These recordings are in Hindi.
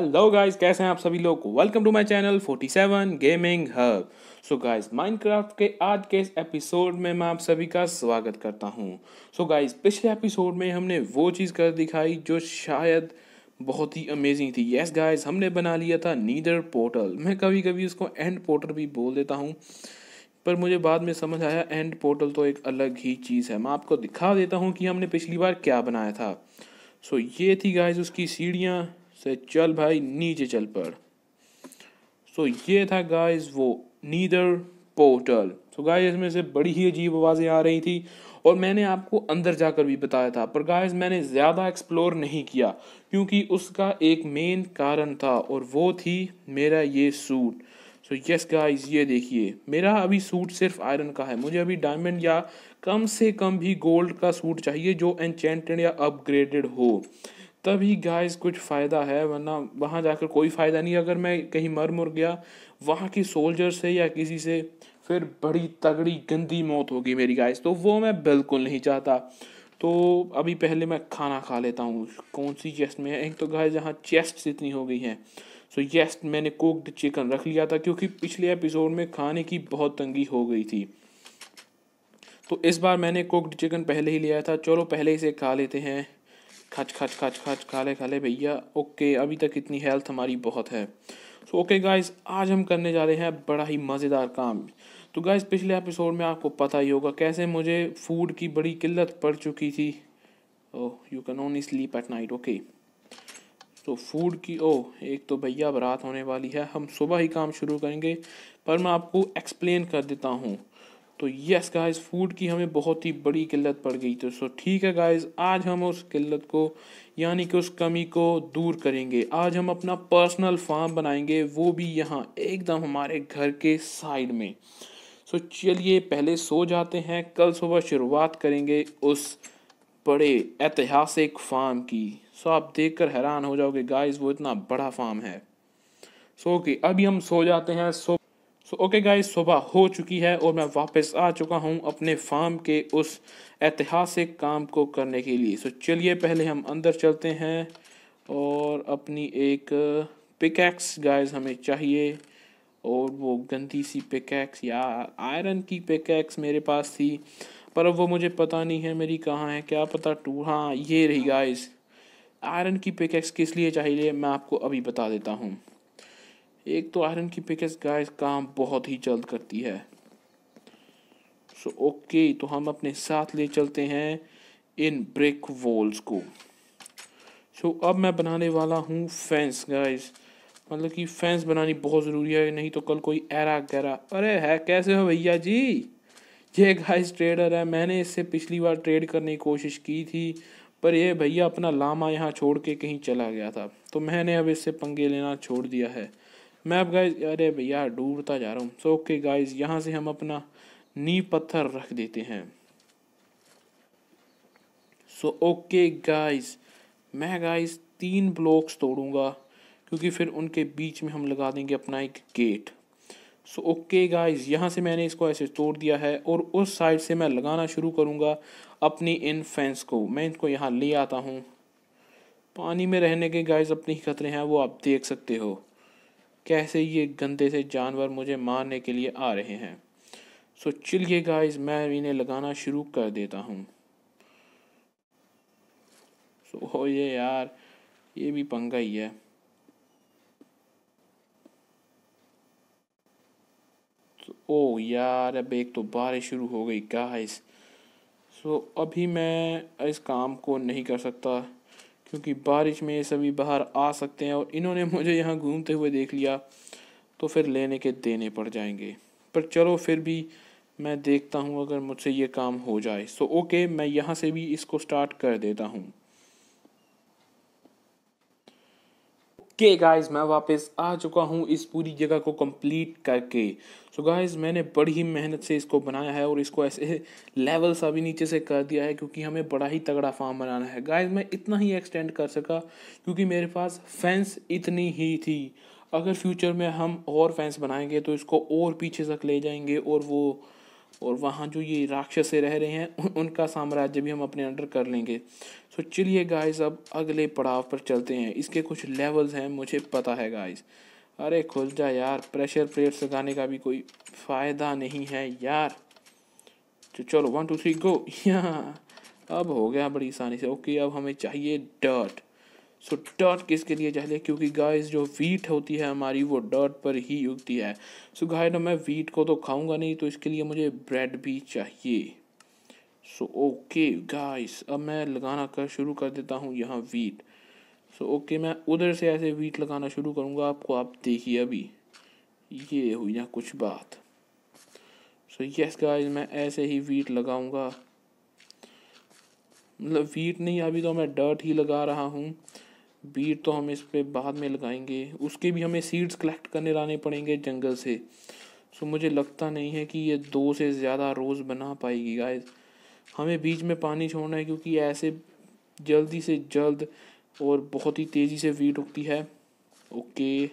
हेलो गाइस कैसे हैं आप सभी लोग welcome to my channel 47 gaming hub so guys Minecraft के आज के इस एपिसोड में मैं आप सभी का स्वागत करता हूं सो so गाइस पिछले एपिसोड में हमने वो चीज़ कर दिखाई जो शायद बहुत ही अमेजिंग थी यस yes गाइस हमने बना लिया था नीदर पोर्टल मैं कभी कभी उसको एंड पोर्टल भी बोल देता हूँ पर मुझे बाद में समझ आया एंड पोर्टल तो एक अलग ही चीज़ है मैं आपको दिखा देता हूँ कि हमने पिछली बार क्या बनाया था सो so, ये थी गाइज उसकी सीढ़ियाँ से चल भाई नीचे चल पड़ सो so, ये था गाइस वो नीदर पोर्टल सो गाइस इसमें से बड़ी ही अजीब आवाज़ें आ रही थी और मैंने आपको अंदर जाकर भी बताया था पर गाइस मैंने ज़्यादा एक्सप्लोर नहीं किया क्योंकि उसका एक मेन कारण था और वो थी मेरा ये सूट सो यस गाइस ये देखिए मेरा अभी सूट सिर्फ आयरन का है मुझे अभी डायमंड या कम से कम भी गोल्ड का सूट चाहिए जो एनचेंटेड या अपग्रेडेड हो तभी गाइस कुछ फ़ायदा है वरना वहाँ जाकर कोई फ़ायदा नहीं अगर मैं कहीं मर मुर गया वहाँ की सोल्जर से या किसी से फिर बड़ी तगड़ी गंदी मौत होगी मेरी गाइस तो वो मैं बिल्कुल नहीं चाहता तो अभी पहले मैं खाना खा लेता हूँ कौन सी चेस्ट में है एक तो गाय जहाँ चेस्ट इतनी हो गई हैं सो येस्ट मैंने कोक्ड चिकन रख लिया था क्योंकि पिछले एपिसोड में खाने की बहुत तंगी हो गई थी तो इस बार मैंने कोक्ड चिकन पहले ही लिया था चलो पहले इसे खा लेते हैं खच खच खच खच खा ले खा ले भैया ओके अभी तक इतनी हेल्थ हमारी बहुत है सो ओके गाइस आज हम करने जा रहे हैं बड़ा ही मज़ेदार काम तो गाइस पिछले एपिसोड में आपको पता ही होगा कैसे मुझे फूड की बड़ी किल्लत पड़ चुकी थी oh you can only sleep at night okay तो फूड की ओ oh, एक तो भैया अब रात होने वाली है हम सुबह ही काम शुरू करेंगे पर मैं आपको एक्सप्लेन कर देता हूँ तो यस गाइस फूड की हमें बहुत ही बड़ी किल्लत पड़ गई तो सो ठीक है गाइस आज हम उस किल्लत को यानी कि उस कमी को दूर करेंगे आज हम अपना पर्सनल फार्म बनाएंगे वो भी यहाँ एकदम हमारे घर के साइड में सो चलिए पहले सो जाते हैं कल सुबह शुरुआत करेंगे उस बड़े ऐतिहासिक फार्म की सो आप देख कर हैरान हो जाओगे गाइज वो इतना बड़ा फार्म है सो ओके अभी हम सो जाते हैं सो सो ओके गाइस सुबह हो चुकी है और मैं वापस आ चुका हूँ अपने फार्म के उस ऐतिहासिक काम को करने के लिए सो so, चलिए पहले हम अंदर चलते हैं और अपनी एक पिकैक्स गाइस हमें चाहिए और वो गंदी सी पिकैक्स या आयरन की पिकैक्स मेरे पास थी पर वो मुझे पता नहीं है मेरी कहाँ है क्या पता टू हाँ ये रही गाइस आयरन की पिकैक्स किस लिए चाहिए मैं आपको अभी बता देता हूँ एक तो आयरन की पिकेस गाइस काम बहुत ही जल्द करती है सो so, ओके okay, तो हम अपने साथ ले चलते हैं इन ब्रिक वॉल्स को सो so, अब मैं बनाने वाला हूँ फेंस गाइस मतलब कि फेंस बनानी बहुत ज़रूरी है नहीं तो कल कोई एरा गहरा अरे है कैसे हो भैया जी ये गाइस ट्रेडर है मैंने इससे पिछली बार ट्रेड करने की कोशिश की थी पर ये भैया अपना लामा यहाँ छोड़ के कहीं चला गया था तो मैंने अब इससे पंगे लेना छोड़ दिया है मैं अब गाइज अरे भैया डूबता जा रहा हूँ सो ओके गाइज यहाँ से हम अपना नी पत्थर रख देते हैं सो ओके गाइज मैं गाइज तीन ब्लॉक्स तोड़ूंगा क्योंकि फिर उनके बीच में हम लगा देंगे अपना एक गेट सो ओके गाइज यहाँ से मैंने इसको ऐसे तोड़ दिया है और उस साइड से मैं लगाना शुरू करूँगा अपनी इन फैंस को मैं इनको यहाँ ले आता हूँ पानी में रहने के गाइज अपने ही खतरे हैं वो आप देख सकते हो कैसे ये गंदे से जानवर मुझे मारने के लिए आ रहे हैं सो चिलिए गाइस मैं इन्हें लगाना शुरू कर देता हूँ सो हो ये यार ये भी पंगा ही है ओ यार अब एक तो बारिश शुरू हो गई गाइस सो अभी मैं इस काम को नहीं कर सकता क्योंकि बारिश में ये सभी बाहर आ सकते हैं और इन्होंने मुझे यहाँ घूमते हुए देख लिया तो फिर लेने के देने पड़ जाएंगे पर चलो फिर भी मैं देखता हूँ अगर मुझसे ये काम हो जाए सो ओके मैं यहाँ से भी इसको स्टार्ट कर देता हूँ के गाइस मैं वापस आ चुका हूँ इस पूरी जगह को कंप्लीट करके सो so गाइस मैंने बड़ी ही मेहनत से इसको बनाया है और इसको ऐसे लेवल सा भी नीचे से कर दिया है क्योंकि हमें बड़ा ही तगड़ा फार्म बनाना है गाइस मैं इतना ही एक्सटेंड कर सका क्योंकि मेरे पास फेंस इतनी ही थी अगर फ्यूचर में हम और फेंस बनाएंगे तो इसको और पीछे तक ले जाएंगे और वो और वहाँ जो ये राक्षस रह रहे हैं उनका साम्राज्य भी हम अपने अंडर कर लेंगे सो चलिए गाइस अब अगले पड़ाव पर चलते हैं इसके कुछ लेवल्स हैं मुझे पता है गाइस अरे खुल जा यार प्रेशर प्लेट लगाने का भी कोई फ़ायदा नहीं है यार तो चलो वन टू थ्री गो यहाँ अब हो गया बड़ी आसानी से ओके अब हमें चाहिए डर्ट सो डॉट किसके लिए चाहिए क्योंकि गाइस जो वीट होती है हमारी वो डॉट पर ही उगती है सो so, गाइस मैं वीट को तो खाऊंगा नहीं तो इसके लिए मुझे ब्रेड भी चाहिए सो ओके गाइस अब मैं लगाना कर शुरू कर देता हूँ यहाँ wheat so so, okay okay, मैं उधर से ऐसे वीट लगाना शुरू करूँगा आपको आप देखिए अभी ये हुई ना कुछ बात सो यस गाइस मैं ऐसे ही वीट लगाऊंगा मतलब वीट नहीं अभी तो मैं डर्ट ही लगा रहा हूँ बीट तो हम इस पर बाद में लगाएंगे उसके भी हमें सीड्स कलेक्ट करने लाने पड़ेंगे जंगल से सो मुझे लगता नहीं है कि ये दो से ज़्यादा रोज़ बना पाएगी गाइस हमें बीच में पानी छोड़ना है क्योंकि ऐसे जल्दी से जल्द और बहुत ही तेज़ी से वीट उगती है ओके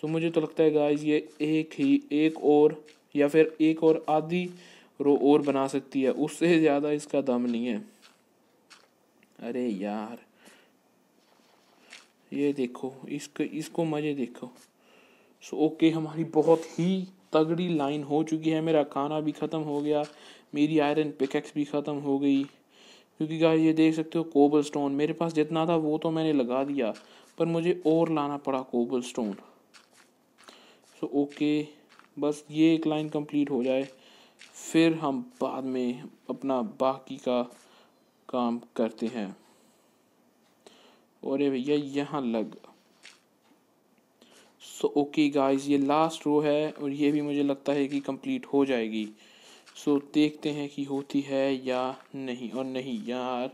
सो मुझे तो लगता है गाइस ये एक ही एक और या फिर एक और आधी रो और बना सकती है उससे ज़्यादा इसका दम नहीं है अरे यार ये देखो इसके इसको मज़े देखो सो ओके हमारी बहुत ही तगड़ी लाइन हो चुकी है मेरा खाना भी ख़त्म हो गया मेरी आयरन पिकेक्स भी ख़त्म हो गई क्योंकि गाय ये देख सकते हो कोबल स्टोन मेरे पास जितना था वो तो मैंने लगा दिया पर मुझे और लाना पड़ा कोबल स्टोन सो ओके बस ये एक लाइन कंप्लीट हो जाए फिर हम बाद में अपना बाकी का काम करते हैं और ये भैया यहाँ लग सो ओके गाइस ये लास्ट रो है और ये भी मुझे लगता है कि कंप्लीट हो जाएगी सो so, देखते हैं कि होती है या नहीं और नहीं यार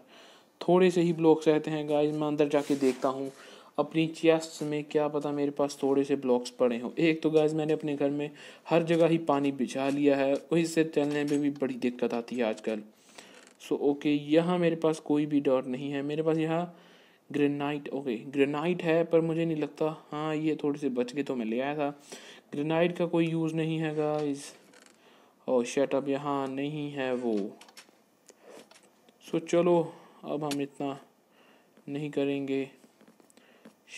थोड़े से ही ब्लॉक्स रहते हैं गाइस मैं अंदर जाके देखता हूँ अपनी चेस्ट में क्या पता मेरे पास थोड़े से ब्लॉक्स पड़े हों एक तो गाइस मैंने अपने घर में हर जगह ही पानी बिछा लिया है और इससे चलने में भी बड़ी दिक्कत आती है आजकल सो ओके यहाँ मेरे पास कोई भी डॉट नहीं है मेरे पास यहाँ ग्रेनाइट ओके ग्रेनाइट है पर मुझे नहीं लगता हाँ ये थोड़े से बच गए तो मैं ले आया था ग्रेनाइट का कोई यूज़ नहीं है गाइस और शेट अब यहाँ नहीं है वो सो चलो अब हम इतना नहीं करेंगे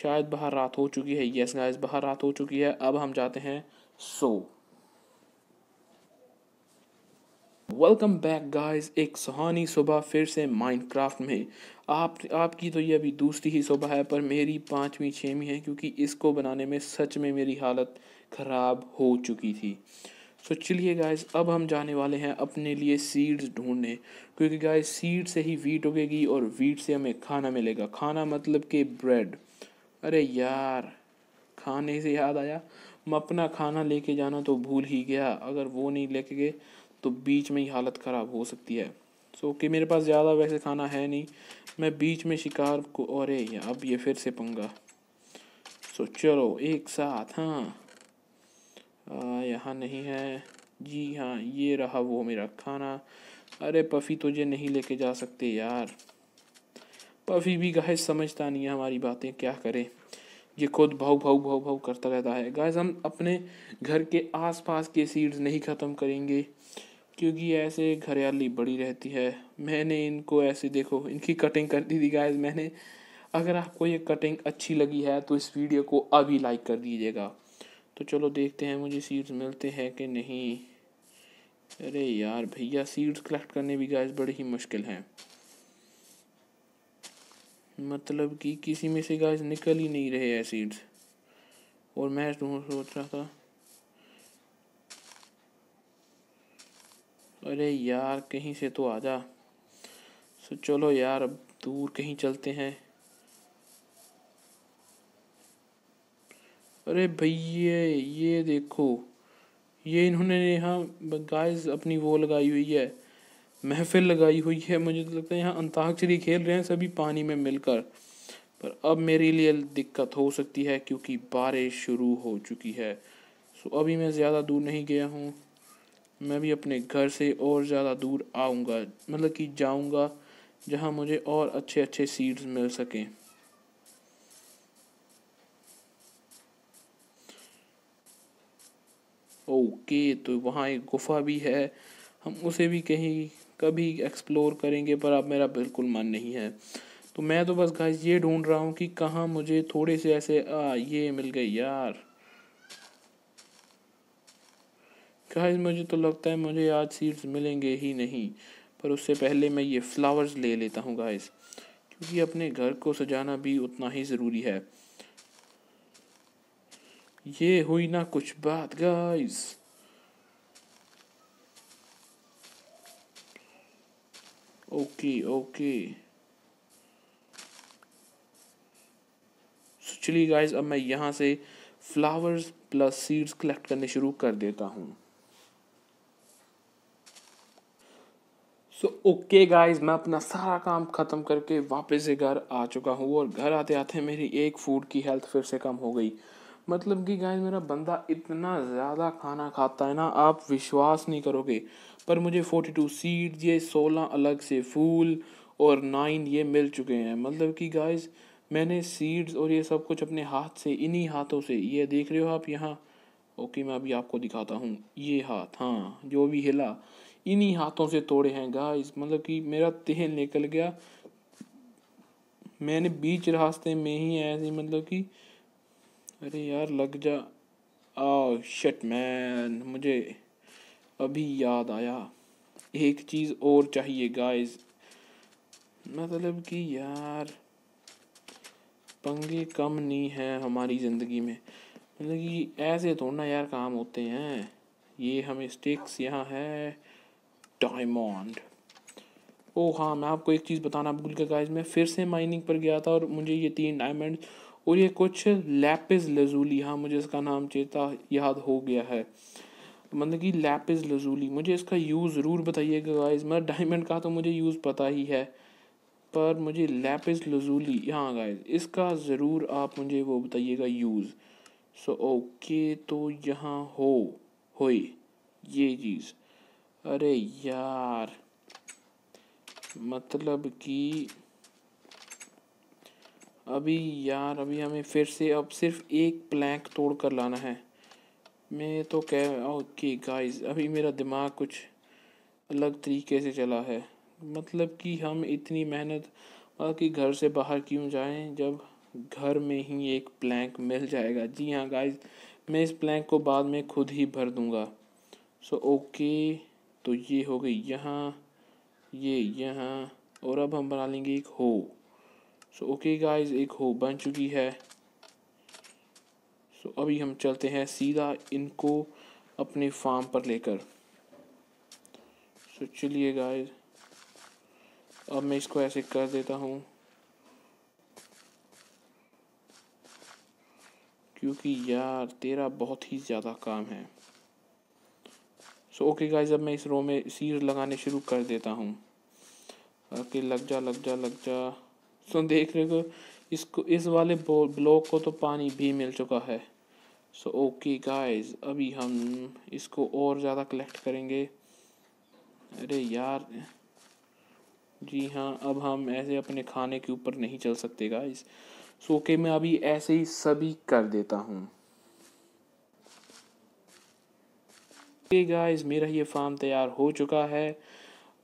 शायद बाहर रात हो चुकी है यस गाइस बाहर रात हो चुकी है अब हम जाते हैं सो वेलकम बैक गाइस एक सुहानी सुबह फिर से माइनक्राफ्ट में आप आपकी तो ये अभी दूसरी ही सुबह है पर मेरी पाँचवीं छवीं है क्योंकि इसको बनाने में सच में मेरी हालत ख़राब हो चुकी थी सो so, चलिए गाइस अब हम जाने वाले हैं अपने लिए सीड्स ढूंढने क्योंकि गाइस सीड से ही वीट उगेगी और वीट से हमें खाना मिलेगा खाना मतलब कि ब्रेड अरे यार खाने से याद आया मैं अपना खाना लेके जाना तो भूल ही गया अगर वो नहीं लेके गए तो बीच में ही हालत ख़राब हो सकती है सो कि मेरे पास ज़्यादा वैसे खाना है नहीं मैं बीच में शिकार को और अब ये फिर से पंगा सो चलो एक साथ हाँ यहाँ नहीं है जी हाँ ये रहा वो मेरा खाना अरे पफ़ी तुझे नहीं लेके जा सकते यार पफ़ी भी गाय समझता नहीं है हमारी बातें क्या करें ये खुद भाव भाव भाव भाव करता रहता है गाय हम अपने घर के आसपास के सीड्स नहीं ख़त्म करेंगे क्योंकि ऐसे घरियाली बड़ी रहती है मैंने इनको ऐसे देखो इनकी कटिंग कर दी थी गाइज मैंने अगर आपको ये कटिंग अच्छी लगी है तो इस वीडियो को अभी लाइक कर दीजिएगा तो चलो देखते हैं मुझे सीड्स मिलते हैं कि नहीं अरे यार भैया सीड्स कलेक्ट करने भी गाइज बड़े ही मुश्किल हैं मतलब कि किसी में से गाइज निकल ही नहीं रहे हैं सीड्स और मैं ढूंढ तो सोच रहा था अरे यार कहीं से तो आ जा सो चलो यार अब दूर कहीं चलते हैं अरे भैया ये देखो ये इन्होंने यहाँ गाइस अपनी वो लगाई हुई है महफिल लगाई हुई है मुझे तो लगता है यहाँ अंताक्षरी खेल रहे हैं सभी पानी में मिलकर पर अब मेरे लिए दिक्कत हो सकती है क्योंकि बारिश शुरू हो चुकी है सो अभी मैं ज़्यादा दूर नहीं गया हूँ मैं भी अपने घर से और ज़्यादा दूर आऊँगा मतलब कि जाऊँगा जहाँ मुझे और अच्छे अच्छे सीड्स मिल सकें ओके तो वहाँ एक गुफा भी है हम उसे भी कहीं कभी एक्सप्लोर करेंगे पर अब मेरा बिल्कुल मन नहीं है तो मैं तो बस गाइस ये ढूंढ रहा हूँ कि कहाँ मुझे थोड़े से ऐसे आ ये मिल गई यार गाइस मुझे तो लगता है मुझे आज सीड्स मिलेंगे ही नहीं पर उससे पहले मैं ये फ्लावर्स ले लेता हूँ गाइस क्योंकि अपने घर को सजाना भी उतना ही ज़रूरी है ये हुई ना कुछ बात गाइस ओके ओके चलिए गाइस अब मैं यहाँ से फ्लावर्स प्लस सीड्स कलेक्ट करने शुरू कर देता हूँ सो ओके गाइस मैं अपना सारा काम ख़त्म करके वापस से घर आ चुका हूँ और घर आते आते मेरी एक फूड की हेल्थ फिर से कम हो गई मतलब कि गाइस मेरा बंदा इतना ज़्यादा खाना खाता है ना आप विश्वास नहीं करोगे पर मुझे फोर्टी टू सीड ये सोलह अलग से फूल और नाइन ये मिल चुके हैं मतलब कि गाइस मैंने सीड्स और ये सब कुछ अपने हाथ से इन्हीं हाथों से ये देख रहे हो आप यहाँ ओके मैं अभी आपको दिखाता हूँ ये हाथ हाँ जो भी हिला इन्हीं हाथों से तोड़े हैं गाइस मतलब कि मेरा तेल निकल गया मैंने बीच रास्ते में ही ऐसे मतलब कि अरे यार लग जा आ शट मैन मुझे अभी याद आया एक चीज़ और चाहिए गाइस मतलब कि यार पंगे कम नहीं हैं हमारी ज़िंदगी में मतलब कि ऐसे थोड़ा यार काम होते हैं ये हमें स्टिक्स यहाँ है डायमंड ओ हाँ मैं आपको एक चीज़ बताना भूल गया गाइस मैं फिर से माइनिंग पर गया था और मुझे ये तीन डायमंड और ये कुछ लैपिस लजूली हाँ मुझे इसका नाम चेता याद हो गया है मतलब कि लैपिस लजूली मुझे इसका यूज़ ज़रूर बताइएगा गाइस मैं डायमंड का तो मुझे यूज़ पता ही है पर मुझे लैपिस लजूली हाँ गाइस इसका ज़रूर आप मुझे वो बताइएगा यूज़ सो ओके तो यहाँ हो हो ये चीज़ अरे यार मतलब कि अभी यार अभी हमें फिर से अब सिर्फ एक प्लैंक तोड़ कर लाना है मैं तो कह ओके गाइस अभी मेरा दिमाग कुछ अलग तरीके से चला है मतलब कि हम इतनी मेहनत मतलब कि घर से बाहर क्यों जाएं जब घर में ही एक प्लैंक मिल जाएगा जी हाँ गाइस मैं इस प्लैंक को बाद में खुद ही भर दूंगा सो ओके तो ये हो गई यहाँ ये यहाँ और अब हम बना लेंगे एक हो सो ओके गाइस एक हो बन चुकी है सो so, अभी हम चलते हैं सीधा इनको अपने फार्म पर लेकर सो so, चलिए गाइस अब मैं इसको ऐसे कर देता हूँ क्योंकि यार तेरा बहुत ही ज़्यादा काम है सो ओके गाइज अब मैं इस रो में सीर लगाने शुरू कर देता हूँ ओके लग जा लग जा लग जा सो so, देख रहे हो इसको इस वाले ब्लॉक को तो पानी भी मिल चुका है सो ओके गाइस अभी हम इसको और ज़्यादा कलेक्ट करेंगे अरे यार जी हाँ अब हम ऐसे अपने खाने के ऊपर नहीं चल सकते गाइस सो ओके मैं अभी ऐसे ही सभी कर देता हूँ ओके गाइस मेरा ये फार्म तैयार हो चुका है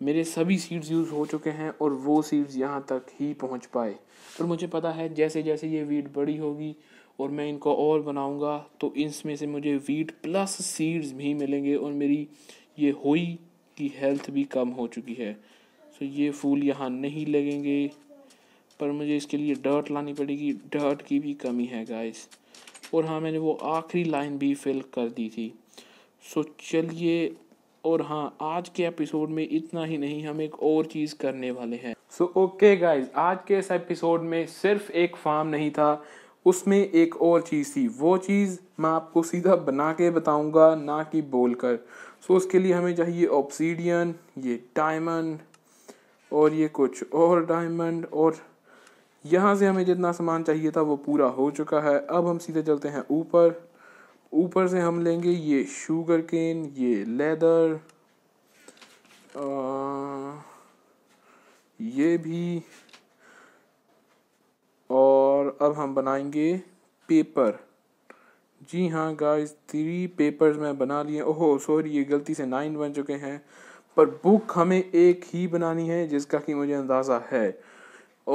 मेरे सभी सीड्स यूज़ हो चुके हैं और वो सीड्स यहाँ तक ही पहुँच पाए और मुझे पता है जैसे जैसे ये वीट बड़ी होगी और मैं इनको और बनाऊँगा तो इसमें से मुझे वीट प्लस सीड्स भी मिलेंगे और मेरी ये होई की हेल्थ भी कम हो चुकी है सो ये फूल यहाँ नहीं लगेंगे पर मुझे इसके लिए डर्ट लानी पड़ेगी डर्ट की भी कमी है गाइस और हाँ मैंने वो आखिरी लाइन भी फिल कर दी थी सो चलिए और हाँ आज के एपिसोड में इतना ही नहीं हम एक और चीज़ करने वाले हैं सो ओके गाइज आज के इस एपिसोड में सिर्फ एक फार्म नहीं था उसमें एक और चीज़ थी वो चीज़ मैं आपको सीधा बना के बताऊंगा ना कि बोल कर सो so, उसके लिए हमें चाहिए ऑप्सीडियन ये डायमंड और ये कुछ और डायमंड और यहाँ से हमें जितना सामान चाहिए था वो पूरा हो चुका है अब हम सीधे चलते हैं ऊपर ऊपर से हम लेंगे ये शुगर केन ये लेदर आ, ये भी और अब हम बनाएंगे पेपर जी हाँ गाइस थ्री पेपर्स मैं बना लिए ओहो सॉरी ये गलती से नाइन बन चुके हैं पर बुक हमें एक ही बनानी है जिसका कि मुझे अंदाज़ा है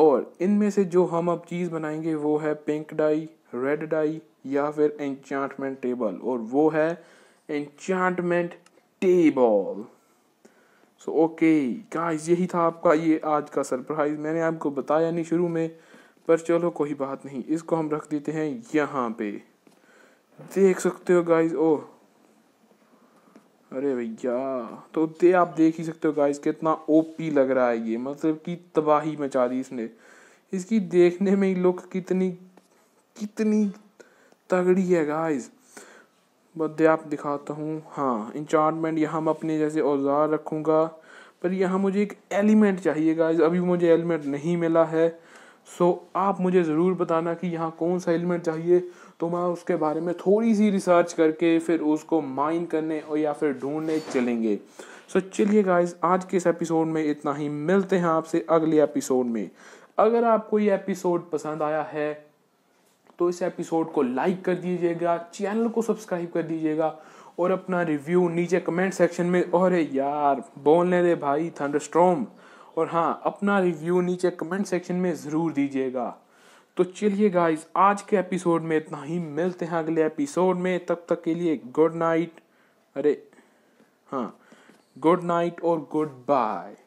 और इनमें से जो हम अब चीज़ बनाएंगे वो है पिंक डाई रेड डाई या फिर एंचांटमेंट टेबल और वो है enchantment table so okay guys यही था आपका ये आज का सरप्राइज मैंने आपको बताया नहीं शुरू में पर चलो कोई बात नहीं इसको हम रख देते हैं यहाँ पे देख सकते हो गाइस ओ अरे भैया तो दे आप देख ही सकते हो गाइस कितना ओपी लग रहा है ये मतलब कि तबाही मचा दी इसने इसकी देखने में ही लुक कितनी कितनी तगड़ी है गाइस बदे आप दिखाता हूँ हाँ इंचार्टमेंट यहाँ मैं अपने जैसे औजार रखूँगा पर यहाँ मुझे एक एलिमेंट चाहिए गाइस अभी मुझे एलिमेंट नहीं मिला है सो आप मुझे ज़रूर बताना कि यहाँ कौन सा एलिमेंट चाहिए तो मैं उसके बारे में थोड़ी सी रिसर्च करके फिर उसको माइन करने और या फिर ढूंढने चलेंगे सो चलिए गाइस आज के इस एपिसोड में इतना ही मिलते हैं आपसे अगले एपिसोड में अगर आपको ये एपिसोड पसंद आया है तो इस एपिसोड को लाइक कर दीजिएगा चैनल को सब्सक्राइब कर दीजिएगा और अपना रिव्यू नीचे कमेंट सेक्शन में और यार बोलने दे भाई थंडरस्ट्रॉम और हाँ अपना रिव्यू नीचे कमेंट सेक्शन में ज़रूर दीजिएगा तो चलिए गाइस आज के एपिसोड में इतना ही मिलते हैं अगले एपिसोड में तब तक के लिए गुड नाइट अरे हाँ गुड नाइट और गुड बाय